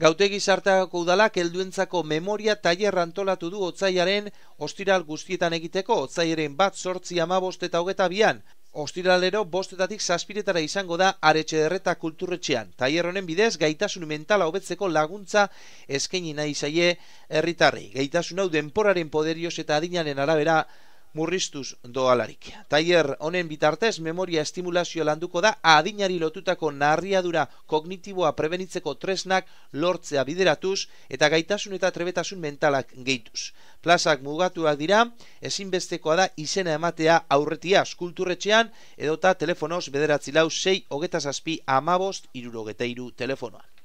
Gautegi sartako udalak helduentzako memoria tailer antolatu du otzaiaren ostiral guztietan egiteko otzaiaren bat sortzi amabost eta hogeta bian. Ostiralero bostetatik saspiretara izango da aretxe derreta kulturretxean. Taier honen bidez gaitasun mentala hobetzeko laguntza eskaini nahi zaie herritarri. Gaitasun hau denporaren poderioz eta adinaren arabera murriztuz doalarik. Taier honen bitartez memoria estimulazio landuko da adinari lotutako narriadura kognitiboa prebenitzeko tresnak lortzea bideratuz eta gaitasun eta trebetasun mentalak gehituz. Plazak mugatuak dira, ezinbestekoa da izena ematea aurretia skulturretxean edota telefonoz bederatzi lau sei amabost irurogeteiru telefonoan.